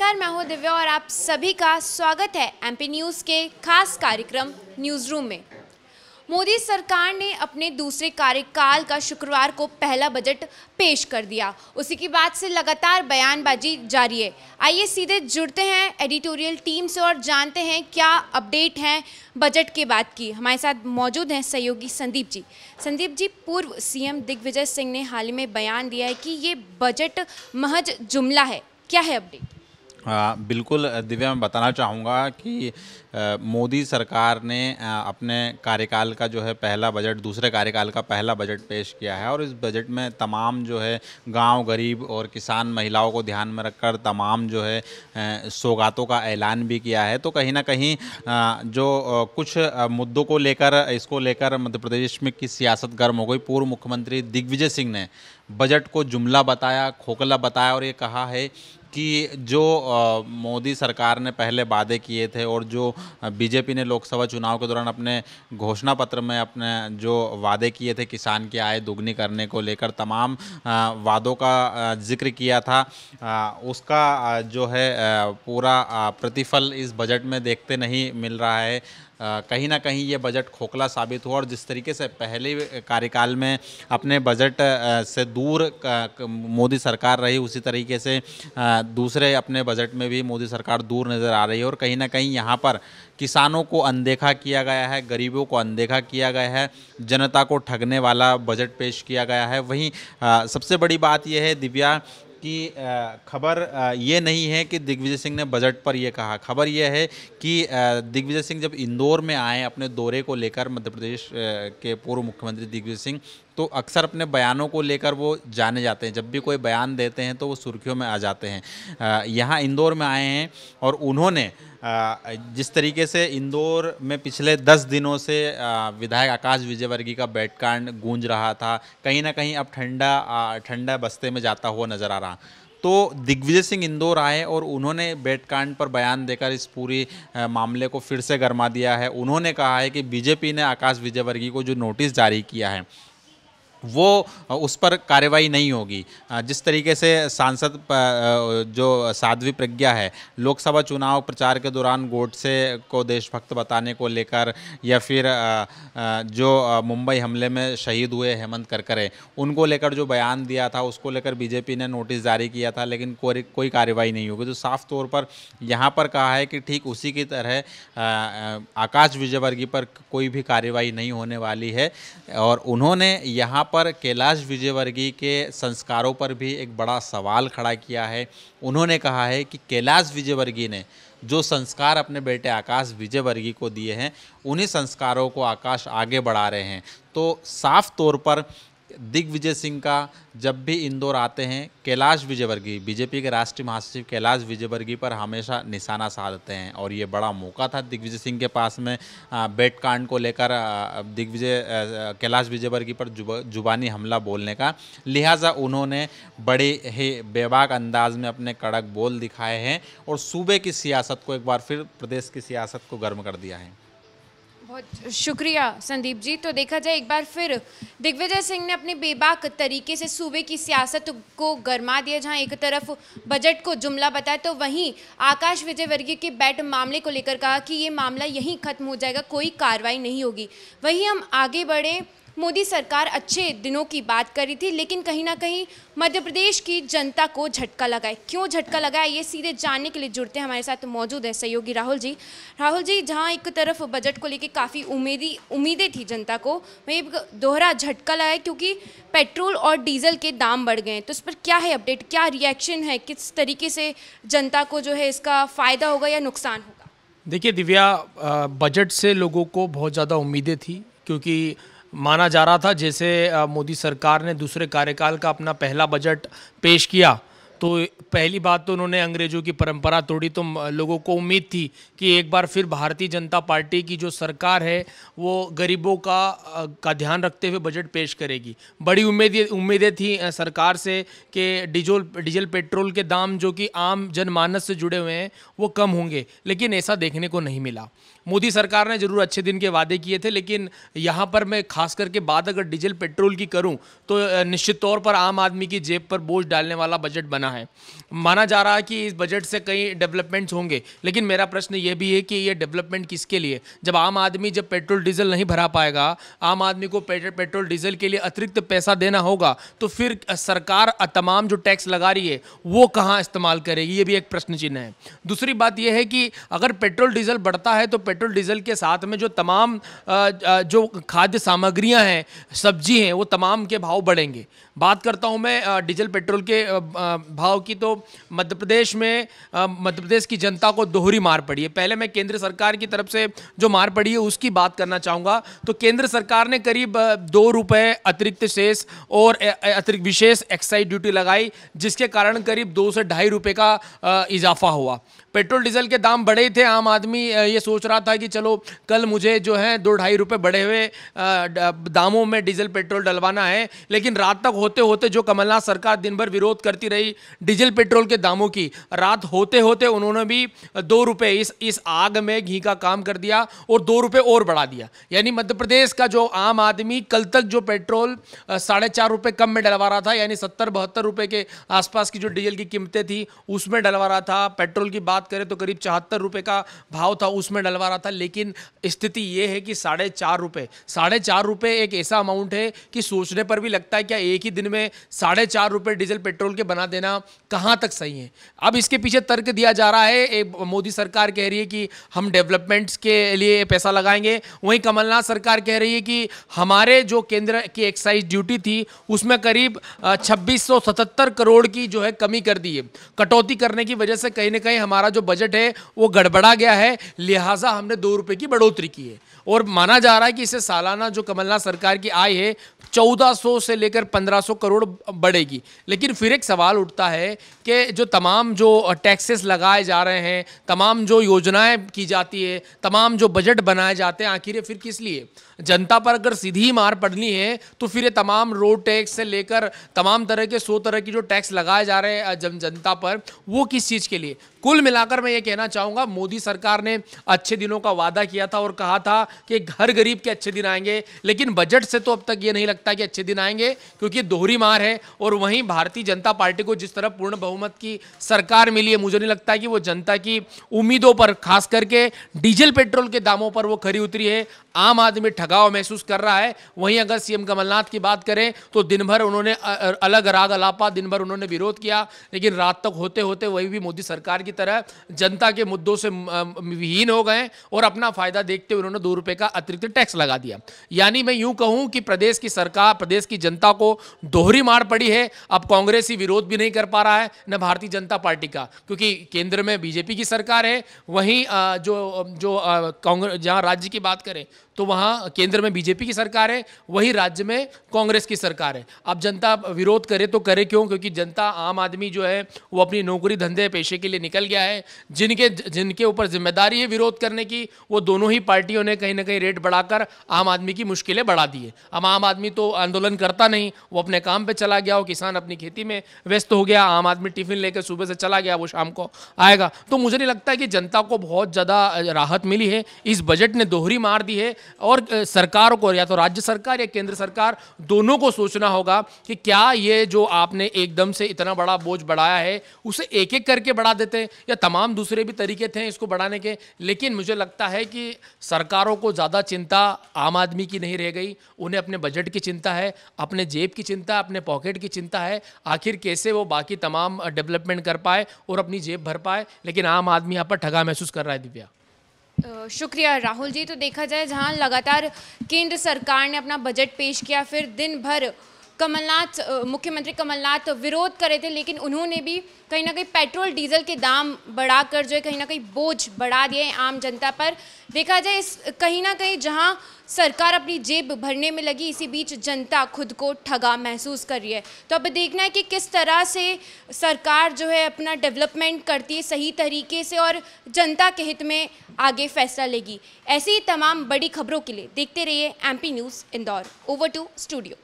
नमस्कार मैं हूं दिव्या और आप सभी का स्वागत है एमपी न्यूज़ के खास कार्यक्रम न्यूज़ रूम में मोदी सरकार ने अपने दूसरे कार्यकाल का शुक्रवार को पहला बजट पेश कर दिया उसी की बात से लगातार बयानबाजी जारी है आइए सीधे जुड़ते हैं एडिटोरियल टीम से और जानते हैं क्या अपडेट हैं बजट के बाद की हमारे साथ मौजूद हैं सहयोगी संदीप जी संदीप जी पूर्व सीएम दिग्विजय सिंह ने हाल ही में बयान दिया है कि ये बजट महज जुमला है क्या है अपडेट आ, बिल्कुल दिव्या मैं बताना चाहूँगा कि मोदी सरकार ने आ, अपने कार्यकाल का जो है पहला बजट दूसरे कार्यकाल का पहला बजट पेश किया है और इस बजट में तमाम जो है गांव गरीब और किसान महिलाओं को ध्यान में रखकर तमाम जो है सौगातों का ऐलान भी किया है तो कहीं ना कहीं जो कुछ मुद्दों को लेकर इसको लेकर मध्य प्रदेश में की सियासत गर्म हो गई पूर्व मुख्यमंत्री दिग्विजय सिंह ने बजट को जुमला बताया खोखला बताया और ये कहा है कि जो मोदी सरकार ने पहले वादे किए थे और जो बीजेपी ने लोकसभा चुनाव के दौरान अपने घोषणा पत्र में अपने जो वादे किए थे किसान की आय दुगनी करने को लेकर तमाम वादों का जिक्र किया था उसका जो है पूरा प्रतिफल इस बजट में देखते नहीं मिल रहा है कहीं ना कहीं ये बजट खोखला साबित हुआ और जिस तरीके से पहले कार्यकाल में अपने बजट से दूर मोदी सरकार रही उसी तरीके से दूसरे अपने बजट में भी मोदी सरकार दूर नज़र आ रही है और कहीं ना कहीं यहाँ पर किसानों को अनदेखा किया गया है गरीबों को अनदेखा किया गया है जनता को ठगने वाला बजट पेश किया गया है वहीं सबसे बड़ी बात यह है दिव्या कि खबर ये नहीं है कि दिग्विजय सिंह ने बजट पर यह कहा खबर यह है कि दिग्विजय सिंह जब इंदौर में आए अपने दौरे को लेकर मध्य प्रदेश के पूर्व मुख्यमंत्री दिग्विजय सिंह तो अक्सर अपने बयानों को लेकर वो जाने जाते हैं जब भी कोई बयान देते हैं तो वो सुर्खियों में आ जाते हैं यहाँ इंदौर में आए हैं और उन्होंने जिस तरीके से इंदौर में पिछले दस दिनों से विधायक आकाश विजयवर्गीय का बैठकांड गूंज रहा था कहीं ना कहीं अब ठंडा ठंडा बस्ते में जाता हुआ नजर आ रहा रहा तो दिग्विजय सिंह इंदौर आए और उन्होंने बेटकांड पर बयान देकर इस पूरी मामले को फिर से गरमा दिया है उन्होंने कहा है कि बीजेपी ने आकाश विजयवर्गीय को जो नोटिस जारी किया है वो उस पर कार्रवाई नहीं होगी जिस तरीके से सांसद जो साध्वी प्रज्ञा है लोकसभा चुनाव प्रचार के दौरान गोडसे को देशभक्त बताने को लेकर या फिर जो मुंबई हमले में शहीद हुए हेमंत करकरे उनको लेकर जो बयान दिया था उसको लेकर बीजेपी ने नोटिस जारी किया था लेकिन कोई कोई कार्रवाई नहीं होगी तो साफ तौर पर यहाँ पर कहा है कि ठीक उसी की तरह आकाश विजयवर्गीय पर कोई भी कार्रवाई नहीं होने वाली है और उन्होंने यहाँ पर कैलाश विजयवर्गीय के संस्कारों पर भी एक बड़ा सवाल खड़ा किया है उन्होंने कहा है कि कैलाश विजयवर्गीय ने जो संस्कार अपने बेटे आकाश विजयवर्गीय को दिए हैं उन्हीं संस्कारों को आकाश आगे बढ़ा रहे हैं तो साफ तौर पर दिग्विजय सिंह का जब भी इंदौर आते हैं कैलाश विजयवर्गीय बीजेपी के राष्ट्रीय महासचिव कैलाश विजयवर्गीय पर हमेशा निशाना साधते हैं और ये बड़ा मौका था दिग्विजय सिंह के पास में बेट कांड को लेकर दिग्विजय कैलाश विजयवर्गीय पर जुब, जुबानी हमला बोलने का लिहाजा उन्होंने बड़े ही बेबाक अंदाज में अपने कड़क बोल दिखाए हैं और सूबे की सियासत को एक बार फिर प्रदेश की सियासत को गर्म कर दिया है बहुत शुक्रिया संदीप जी तो देखा जाए एक बार फिर दिग्विजय सिंह ने अपने बेबाक तरीके से सूबे की सियासत को गरमा दिया जहां एक तरफ बजट को जुमला बताया तो वहीं आकाश विजयवर्गीय के बैट मामले को लेकर कहा कि ये मामला यहीं खत्म हो जाएगा कोई कार्रवाई नहीं होगी वहीं हम आगे बढ़े मोदी सरकार अच्छे दिनों की बात कर रही थी लेकिन कहीं ना कहीं मध्य प्रदेश की जनता को झटका लगाए क्यों झटका लगाए ये सीधे जानने के लिए जुड़ते हैं हमारे साथ मौजूद है सहयोगी राहुल जी राहुल जी जहाँ एक तरफ बजट को लेकर काफ़ी उम्मीदी उम्मीदें थी जनता को वहीं दोहरा झटका लगाए क्योंकि पेट्रोल और डीजल के दाम बढ़ गए हैं तो इस पर क्या है अपडेट क्या रिएक्शन है किस तरीके से जनता को जो है इसका फ़ायदा होगा या नुकसान होगा देखिए दिव्या बजट से लोगों को बहुत ज़्यादा उम्मीदें थी क्योंकि माना जा रहा था जैसे मोदी सरकार ने दूसरे कार्यकाल का अपना पहला बजट पेश किया तो पहली बात तो उन्होंने अंग्रेजों की परंपरा तोड़ी तो लोगों को उम्मीद थी कि एक बार फिर भारतीय जनता पार्टी की जो सरकार है वो गरीबों का का ध्यान रखते हुए बजट पेश करेगी बड़ी उम्मीद उम्मीदें थी सरकार से कि डीजल डीजल पेट्रोल के दाम जो कि आम जनमानस से जुड़े हुए हैं वो कम होंगे लेकिन ऐसा देखने को नहीं मिला मोदी सरकार ने ज़रूर अच्छे दिन के वादे किए थे लेकिन यहाँ पर मैं खास करके बात अगर डीजल पेट्रोल की करूँ तो निश्चित तौर पर आम आदमी की जेब पर बोझ डालने वाला बजट बना देना है माना जा रहा है कि इस बजट से कई डेवलपमेंट्स होंगे लेकिन मेरा प्रश्न ये भी है कि ये डेवलपमेंट किसके लिए जब आम आदमी जब पेट्रोल डीजल नहीं भरा पाएगा आम आदमी को पेट्रोल डीजल के लिए अतिरिक्त पैसा देना होगा तो फिर सरकार तमाम जो टैक्स लगा रही है वो कहाँ इस्तेमाल करेगी ये भी एक प्रश्न चिन्ह है दूसरी बात यह है कि अगर पेट्रोल डीजल बढ़ता है तो पेट्रोल डीजल के साथ में जो तमाम जो खाद्य सामग्रियाँ हैं सब्जी हैं वो तमाम के भाव बढ़ेंगे बात करता हूँ मैं डीजल पेट्रोल के भाव की तो मध्य प्रदेश में मध्य प्रदेश की जनता को दोहरी मार पड़ी है पहले मैं केंद्र सरकार की तरफ से जो मार पड़ी है उसकी बात करना चाहूँगा तो केंद्र सरकार ने करीब दो रुपये अतिरिक्त शेष और अतिरिक्त विशेष एक्साइज ड्यूटी लगाई जिसके कारण करीब दो से ढाई रुपये का इजाफा हुआ पेट्रोल डीजल के दाम बढ़े ही थे आम आदमी ये सोच रहा था कि चलो कल मुझे जो है दो ढाई रुपये बढ़े हुए दामों में डीजल पेट्रोल डलवाना है लेकिन रात तक होते होते जो कमलनाथ सरकार दिन भर विरोध करती रही डीजल पेट्रोल के दामों की रात होते होते उन्होंने भी दो रुपये इस इस आग में घी का काम कर दिया और दो रुपये और बढ़ा दिया यानी मध्य प्रदेश का जो आम आदमी कल तक जो पेट्रोल साढ़े चार रुपये कम में डलवा रहा था यानी सत्तर बहत्तर रुपये के आसपास की जो डीजल की कीमतें थी उसमें डलवा रहा था पेट्रोल की बात बात करें तो करीब चौहत्तर रुपये का भाव था उसमें डलवा रहा था लेकिन स्थिति ये है कि साढ़े चार रुपये साढ़े चार रुपये एक ऐसा अमाउंट है कि सोचने पर भी लगता है क्या एक ही दिन में साढ़े चार रुपये डीजल पेट्रोल के बना देना कहाँ तक सही है अब इसके पीछे तर्क दिया जा रहा है मोदी सरकार कह रही है कि हम डेवलपमेंट्स के लिए पैसा लगाएंगे वहीं कमलनाथ सरकार कह रही है कि हमारे जो केंद्र की एक्साइज ड्यूटी थी उसमें करीब छब्बीस करोड़ की जो है कमी कर दी है कटौती करने की वजह से कहीं ना कहीं हमारा हमारा जो बजट है वो गड़बड़ा गया है लिहाजा हमने दो रुपये की बढ़ोतरी की है और माना जा रहा है कि इसे सालाना जो कमलनाथ सरकार की आय है 1400 से लेकर 1500 करोड़ बढ़ेगी लेकिन फिर एक सवाल उठता है कि जो तमाम जो टैक्सेस लगाए जा रहे हैं तमाम जो योजनाएं की जाती है तमाम जो बजट बनाए जाते हैं आखिर फिर किस लिए जनता पर अगर सीधी मार पड़नी है तो फिर ये तमाम रोड टैक्स से लेकर तमाम तरह के सौ तरह की जो टैक्स लगाए जा रहे हैं जन जनता पर वो किस चीज़ के लिए कुल मिलाकर मैं ये कहना चाहूँगा मोदी सरकार ने अच्छे दिनों का वादा किया था और कहा था कि घर गरीब के अच्छे दिन आएंगे लेकिन बजट से तो अब तक ये नहीं लगता कि अच्छे दिन आएंगे क्योंकि दोहरी मार है और वहीं भारतीय जनता पार्टी को जिस तरह पूर्ण बहुमत की सरकार मिली है मुझे नहीं लगता कि वो जनता की उम्मीदों पर खास करके डीजल पेट्रोल के दामों पर वो खरी उतरी है आम आदमी ठग लगाव महसूस कर रहा है वहीं अगर सीएम कमलनाथ की बात करें तो दिन भर उन्होंने अलग राग अलापा दिन भर उन्होंने विरोध किया लेकिन रात तक होते होते वही भी मोदी सरकार की तरह जनता के मुद्दों से विहीन हो गए और अपना फायदा देखते हुए उन्होंने दो रुपये का अतिरिक्त टैक्स लगा दिया यानी मैं यूं कहूं कि प्रदेश की सरकार प्रदेश की जनता को दोहरी मार पड़ी है अब कांग्रेस ही विरोध भी नहीं कर पा रहा है न भारतीय जनता पार्टी का क्योंकि केंद्र में बीजेपी की सरकार है वहीं जो जो कांग्रेस जहां राज्य की बात करें तो वहां केंद्र में बीजेपी की सरकार है वही राज्य में कांग्रेस की सरकार है अब जनता विरोध करे तो करे क्यों क्योंकि जनता आम आदमी जो है वो अपनी नौकरी धंधे पेशे के लिए निकल गया है जिनके जिनके ऊपर जिम्मेदारी है विरोध करने की वो दोनों ही पार्टियों ने कहीं ना कहीं रेट बढ़ाकर आम आदमी की मुश्किलें बढ़ा दी है अब आम आदमी तो आंदोलन करता नहीं वो अपने काम पर चला गया वो किसान अपनी खेती में व्यस्त हो गया आम आदमी टिफिन लेकर सुबह से चला गया वो शाम को आएगा तो मुझे नहीं लगता कि जनता को बहुत ज़्यादा राहत मिली है इस बजट ने दोहरी मार दी है और सरकार को या तो राज्य सरकार या केंद्र सरकार दोनों को सोचना होगा कि क्या ये जो आपने एकदम से इतना बड़ा बोझ बढ़ाया है उसे एक एक करके बढ़ा देते या तमाम दूसरे भी तरीके थे इसको बढ़ाने के लेकिन मुझे लगता है कि सरकारों को ज़्यादा चिंता आम आदमी की नहीं रह गई उन्हें अपने बजट की चिंता है अपने जेब की चिंता अपने पॉकेट की चिंता है आखिर कैसे वो बाकी तमाम डेवलपमेंट कर पाए और अपनी जेब भर पाए लेकिन आम आदमी यहाँ पर ठगा महसूस कर रहा है दिव्या शुक्रिया राहुल जी तो देखा जाए जहां लगातार केंद्र सरकार ने अपना बजट पेश किया फिर दिन भर कमलनाथ मुख्यमंत्री कमलनाथ विरोध करे थे लेकिन उन्होंने भी कहीं ना कहीं पेट्रोल डीजल के दाम बढ़ाकर जो है कहीं ना कहीं बोझ बढ़ा दिए आम जनता पर देखा जाए इस कहीं ना कहीं जहां सरकार अपनी जेब भरने में लगी इसी बीच जनता खुद को ठगा महसूस कर रही है तो अब देखना है कि किस तरह से सरकार जो है अपना डेवलपमेंट करती है सही तरीके से और जनता के हित में आगे फैसला लेगी ऐसी ही तमाम बड़ी खबरों के लिए देखते रहिए M News Indore over to studio